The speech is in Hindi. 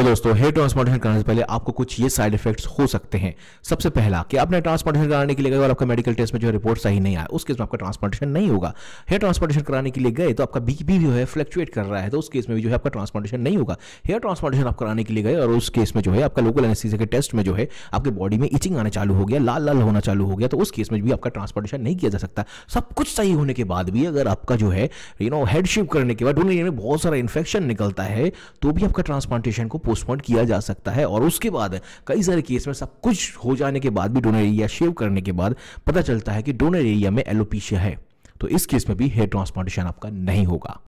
तो दोस्तों हेयर ट्रांसप्लांटेशन कराने से पहले आपको कुछ ये साइड इफेक्ट्स हो सकते हैं सबसे पहला कि आपने ट्रांसप्लांटेशन कराने के लिए गए और आपका मेडिकल टेस्ट में जो रिपोर्ट सही नहीं आया उस केस में आपका ट्रांसप्लांटेशन नहीं होगा हेयर ट्रांसप्लांटेशन कराने के लिए गए तो आपका बीपी भी है फ्लक्चुएट कर रहा है तो उस केस में भी जो है आपका ट्रांसप्लांटेशन नहीं होगा हेयर ट्रांसप्लांटेशन आप कराने के लिए गए और उस केस में जो है आपका लोकल एनेस्थीसिया के टेस्ट में जो है आपके बॉडी में इचिंग आना चालू हो गया लाल लाल होना चालू हो गया तो उस केस में भी आपका ट्रांसप्लांटेशन नहीं किया जा सकता सब कुछ सही होने के बाद भी अगर आपका जो है यू नो हेडशिप करने के बाद डोनेट में बहुत सारा इन्फेक्शन निकलता है तो भी आपका ट्रांसप्लांटेशन को पोस्टपोन किया जा सकता है और उसके बाद कई सारे केस में सब कुछ हो जाने के बाद भी डोनर एरिया शेव करने के बाद पता चलता है कि डोनर एरिया में एलोपीशिया है तो इस केस में भी हेयर ट्रांसप्लांटेशन आपका नहीं होगा